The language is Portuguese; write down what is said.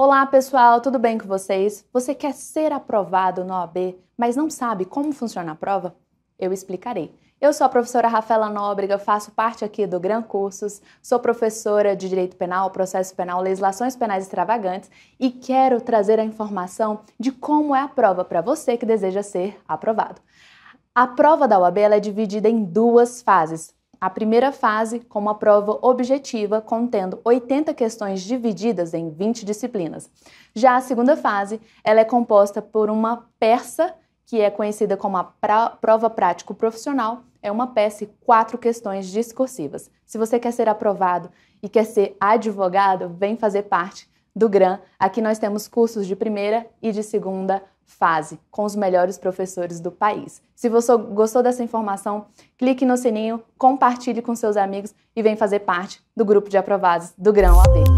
Olá pessoal, tudo bem com vocês? Você quer ser aprovado no OAB, mas não sabe como funciona a prova? Eu explicarei. Eu sou a professora Rafaela Nóbrega, faço parte aqui do Gran Cursos, sou professora de Direito Penal, Processo Penal, Legislações Penais Extravagantes e quero trazer a informação de como é a prova para você que deseja ser aprovado. A prova da ela é dividida em duas fases. A primeira fase, com uma prova objetiva contendo 80 questões divididas em 20 disciplinas. Já a segunda fase, ela é composta por uma peça, que é conhecida como a prova prático profissional, é uma peça e quatro questões discursivas. Se você quer ser aprovado e quer ser advogado, vem fazer parte do GRAM. Aqui nós temos cursos de primeira e de segunda fase com os melhores professores do país. Se você gostou dessa informação, clique no sininho, compartilhe com seus amigos e vem fazer parte do grupo de aprovados do Grão AB.